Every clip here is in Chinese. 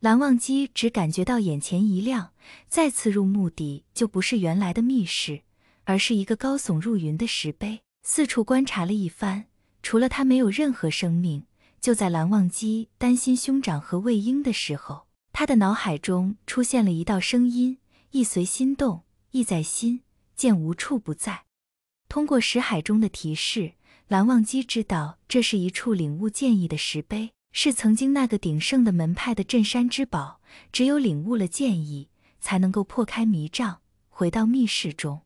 蓝忘机只感觉到眼前一亮，再次入墓地就不是原来的密室，而是一个高耸入云的石碑。四处观察了一番，除了他，没有任何生命。就在蓝忘机担心兄长和魏婴的时候，他的脑海中出现了一道声音：意随心动，意在心，剑无处不在。通过石海中的提示，蓝忘机知道这是一处领悟剑意的石碑。是曾经那个鼎盛的门派的镇山之宝，只有领悟了剑意，才能够破开迷障，回到密室中。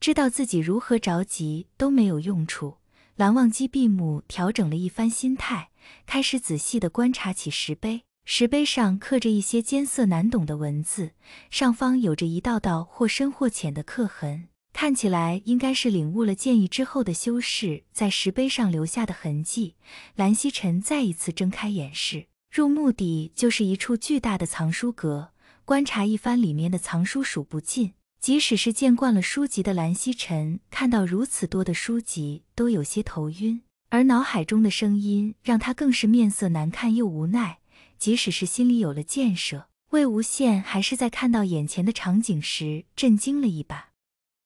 知道自己如何着急都没有用处，蓝忘机闭目调整了一番心态，开始仔细地观察起石碑。石碑上刻着一些艰涩难懂的文字，上方有着一道道或深或浅的刻痕。看起来应该是领悟了剑意之后的修士在石碑上留下的痕迹。蓝曦臣再一次睁开眼时，入目的就是一处巨大的藏书阁。观察一番，里面的藏书数不尽。即使是见惯了书籍的蓝曦臣，看到如此多的书籍都有些头晕。而脑海中的声音让他更是面色难看又无奈。即使是心里有了建设，魏无羡还是在看到眼前的场景时震惊了一把。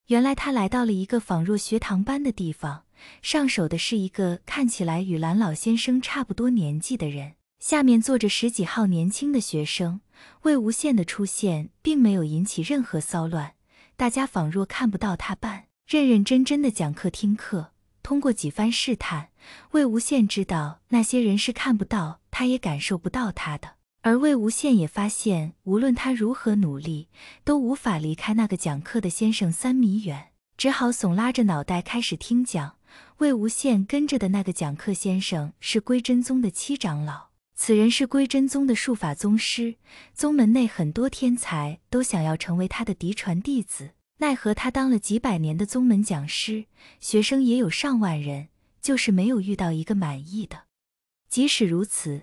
原来他来到了一个仿若学堂般的地方，上手的是一个看起来与蓝老先生差不多年纪的人，下面坐着十几号年轻的学生。魏无羡的出现并没有引起任何骚乱，大家仿若看不到他般，认认真真的讲课听课。通过几番试探，魏无羡知道那些人是看不到，他也感受不到他的。而魏无羡也发现，无论他如何努力，都无法离开那个讲课的先生三米远，只好耸拉着脑袋开始听讲。魏无羡跟着的那个讲课先生是归真宗的七长老，此人是归真宗的术法宗师，宗门内很多天才都想要成为他的嫡传弟子，奈何他当了几百年的宗门讲师，学生也有上万人，就是没有遇到一个满意的。即使如此。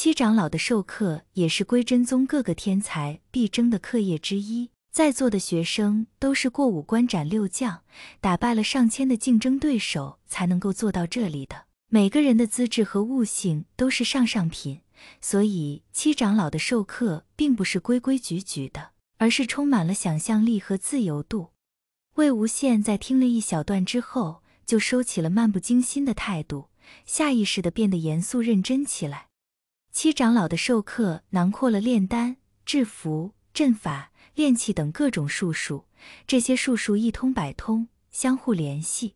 七长老的授课也是归真宗各个天才必争的课业之一。在座的学生都是过五关斩六将，打败了上千的竞争对手才能够做到这里的。每个人的资质和悟性都是上上品，所以七长老的授课并不是规规矩矩的，而是充满了想象力和自由度。魏无羡在听了一小段之后，就收起了漫不经心的态度，下意识的变得严肃认真起来。七长老的授课囊括了炼丹、制服、阵法、炼器等各种术数，这些术数一通百通，相互联系。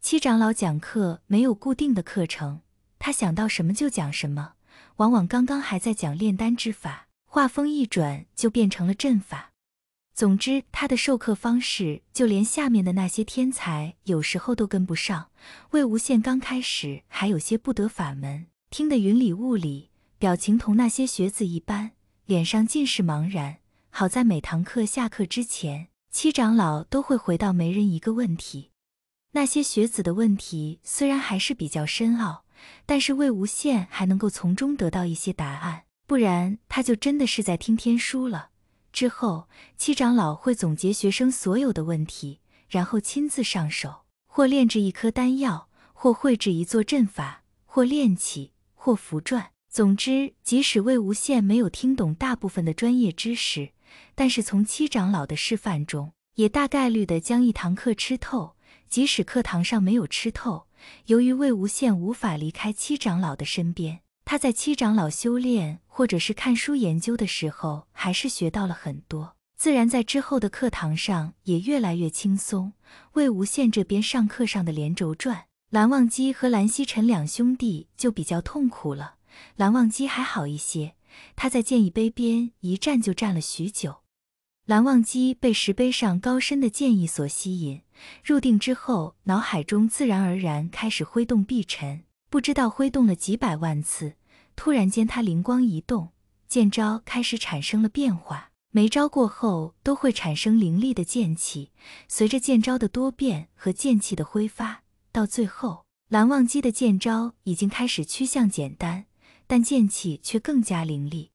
七长老讲课没有固定的课程，他想到什么就讲什么，往往刚刚还在讲炼丹之法，话锋一转就变成了阵法。总之，他的授课方式，就连下面的那些天才有时候都跟不上。魏无羡刚开始还有些不得法门，听得云里雾里。表情同那些学子一般，脸上尽是茫然。好在每堂课下课之前，七长老都会回答每人一个问题。那些学子的问题虽然还是比较深奥，但是魏无羡还能够从中得到一些答案，不然他就真的是在听天书了。之后，七长老会总结学生所有的问题，然后亲自上手，或炼制一颗丹药，或绘制一座阵法，或炼起，或符篆。总之，即使魏无羡没有听懂大部分的专业知识，但是从七长老的示范中，也大概率的将一堂课吃透。即使课堂上没有吃透，由于魏无羡无法离开七长老的身边，他在七长老修炼或者是看书研究的时候，还是学到了很多。自然，在之后的课堂上也越来越轻松。魏无羡这边上课上的连轴转，蓝忘机和蓝曦臣两兄弟就比较痛苦了。蓝忘机还好一些，他在剑意碑边一站就站了许久。蓝忘机被石碑上高深的剑意所吸引，入定之后，脑海中自然而然开始挥动碧尘，不知道挥动了几百万次。突然间，他灵光一动，剑招开始产生了变化。每招过后都会产生凌厉的剑气，随着剑招的多变和剑气的挥发，到最后，蓝忘机的剑招已经开始趋向简单。但剑气却更加凌厉，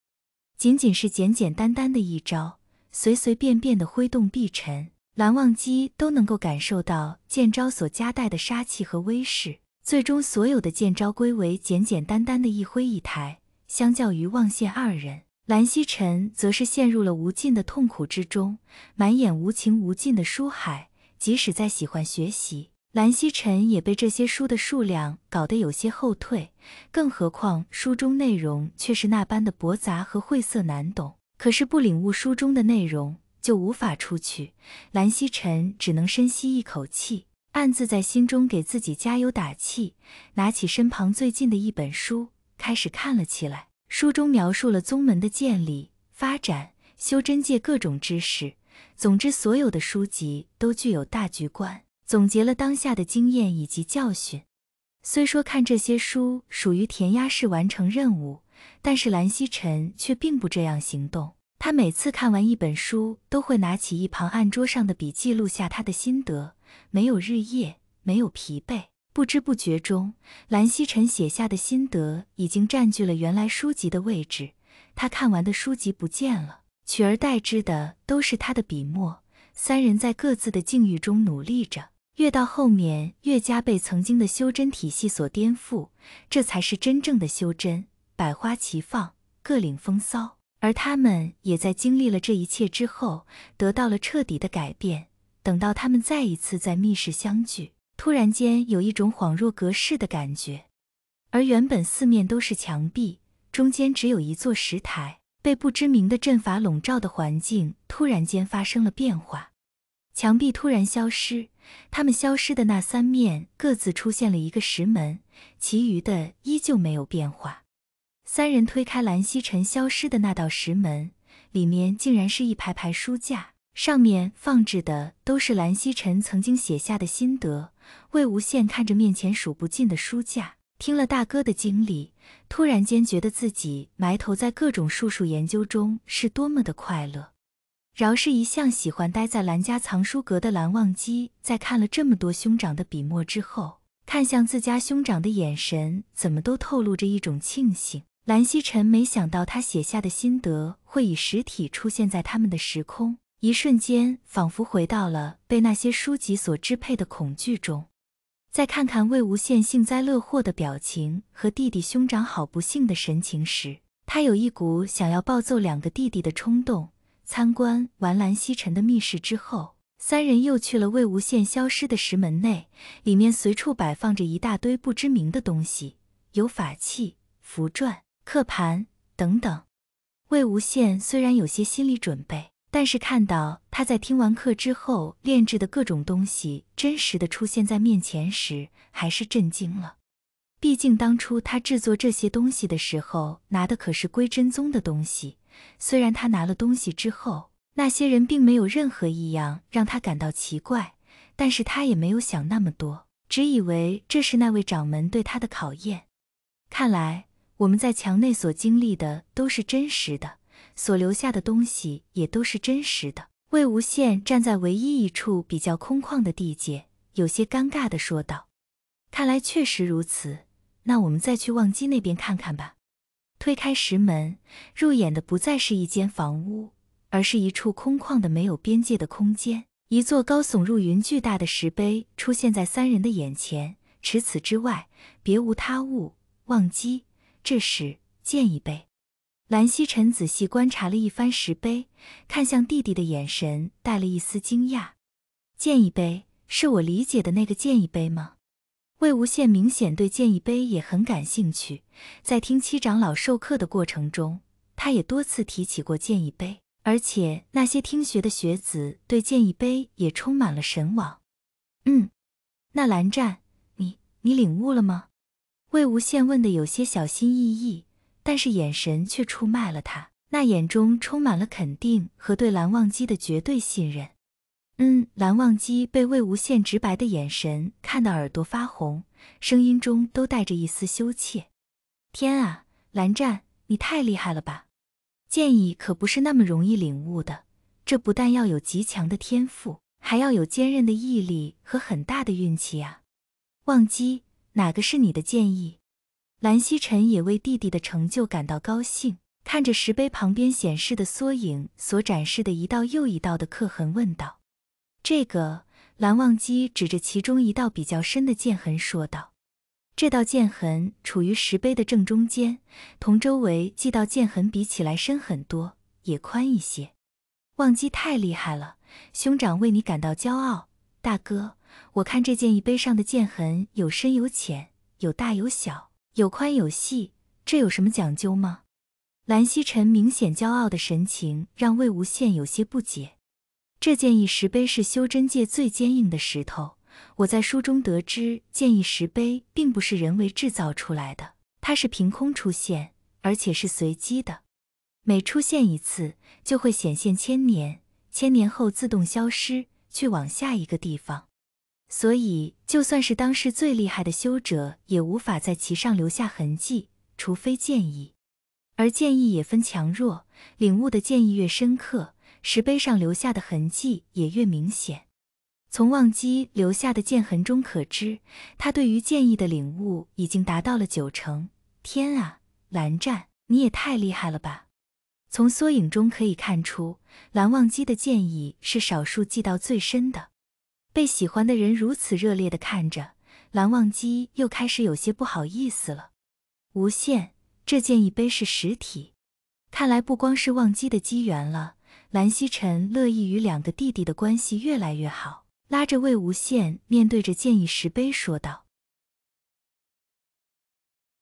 仅仅是简简单单的一招，随随便便的挥动臂沉，蓝忘机都能够感受到剑招所夹带的杀气和威势。最终，所有的剑招归为简简单单的一挥一抬。相较于忘羡二人，蓝曦臣则是陷入了无尽的痛苦之中，满眼无情无尽的书海。即使再喜欢学习。蓝曦臣也被这些书的数量搞得有些后退，更何况书中内容却是那般的驳杂和晦涩难懂。可是不领悟书中的内容就无法出去，蓝曦臣只能深吸一口气，暗自在心中给自己加油打气，拿起身旁最近的一本书开始看了起来。书中描述了宗门的建立、发展、修真界各种知识，总之所有的书籍都具有大局观。总结了当下的经验以及教训。虽说看这些书属于填鸭式完成任务，但是蓝曦臣却并不这样行动。他每次看完一本书，都会拿起一旁案桌上的笔记录下他的心得，没有日夜，没有疲惫。不知不觉中，蓝曦臣写下的心得已经占据了原来书籍的位置，他看完的书籍不见了，取而代之的都是他的笔墨。三人在各自的境遇中努力着。越到后面，越加被曾经的修真体系所颠覆，这才是真正的修真，百花齐放，各领风骚。而他们也在经历了这一切之后，得到了彻底的改变。等到他们再一次在密室相聚，突然间有一种恍若隔世的感觉。而原本四面都是墙壁，中间只有一座石台，被不知名的阵法笼罩的环境，突然间发生了变化。墙壁突然消失，他们消失的那三面各自出现了一个石门，其余的依旧没有变化。三人推开蓝曦臣消失的那道石门，里面竟然是一排排书架，上面放置的都是蓝曦臣曾经写下的心得。魏无羡看着面前数不尽的书架，听了大哥的经历，突然间觉得自己埋头在各种术数研究中是多么的快乐。饶是一向喜欢待在兰家藏书阁的蓝忘机，在看了这么多兄长的笔墨之后，看向自家兄长的眼神，怎么都透露着一种庆幸。蓝曦臣没想到他写下的心得会以实体出现在他们的时空，一瞬间仿佛回到了被那些书籍所支配的恐惧中。再看看魏无羡幸灾乐祸的表情和弟弟兄长好不幸的神情时，他有一股想要暴揍两个弟弟的冲动。参观完蓝曦臣的密室之后，三人又去了魏无羡消失的石门内。里面随处摆放着一大堆不知名的东西，有法器、符篆、刻盘等等。魏无羡虽然有些心理准备，但是看到他在听完课之后炼制的各种东西真实的出现在面前时，还是震惊了。毕竟当初他制作这些东西的时候，拿的可是归真宗的东西。虽然他拿了东西之后，那些人并没有任何异样让他感到奇怪，但是他也没有想那么多，只以为这是那位掌门对他的考验。看来我们在墙内所经历的都是真实的，所留下的东西也都是真实的。魏无羡站在唯一一处比较空旷的地界，有些尴尬地说道：“看来确实如此，那我们再去忘机那边看看吧。”推开石门，入眼的不再是一间房屋，而是一处空旷的、没有边界的空间。一座高耸入云、巨大的石碑出现在三人的眼前，除此之外，别无他物。忘机，这时剑一杯。蓝曦臣仔细观察了一番石碑，看向弟弟的眼神带了一丝惊讶。剑一杯，是我理解的那个剑一杯吗？魏无羡明显对剑意碑也很感兴趣，在听七长老授课的过程中，他也多次提起过剑意碑，而且那些听学的学子对剑意碑也充满了神往。嗯，那蓝湛，你你领悟了吗？魏无羡问的有些小心翼翼，但是眼神却出卖了他，那眼中充满了肯定和对蓝忘机的绝对信任。嗯，蓝忘机被魏无羡直白的眼神看得耳朵发红，声音中都带着一丝羞怯。天啊，蓝湛，你太厉害了吧！剑意可不是那么容易领悟的，这不但要有极强的天赋，还要有坚韧的毅力和很大的运气啊！忘机，哪个是你的剑意？蓝曦臣也为弟弟的成就感到高兴，看着石碑旁边显示的缩影所展示的一道又一道的刻痕，问道。这个蓝忘机指着其中一道比较深的剑痕说道：“这道剑痕处于石碑的正中间，同周围几道剑痕比起来深很多，也宽一些。”忘机太厉害了，兄长为你感到骄傲。大哥，我看这剑碑上的剑痕有深有浅，有大有小，有宽有细，这有什么讲究吗？蓝曦臣明显骄傲的神情让魏无羡有些不解。这建议石碑是修真界最坚硬的石头。我在书中得知，建议石碑并不是人为制造出来的，它是凭空出现，而且是随机的。每出现一次，就会显现千年，千年后自动消失，去往下一个地方。所以，就算是当世最厉害的修者，也无法在其上留下痕迹，除非建议。而建议也分强弱，领悟的建议越深刻。石碑上留下的痕迹也越明显。从忘机留下的剑痕中可知，他对于剑意的领悟已经达到了九成。天啊，蓝湛，你也太厉害了吧！从缩影中可以看出，蓝忘机的剑意是少数记到最深的。被喜欢的人如此热烈的看着，蓝忘机又开始有些不好意思了。无限，这剑一碑是实体，看来不光是忘机的机缘了。蓝曦臣乐意与两个弟弟的关系越来越好，拉着魏无羡面对着剑意石碑说道。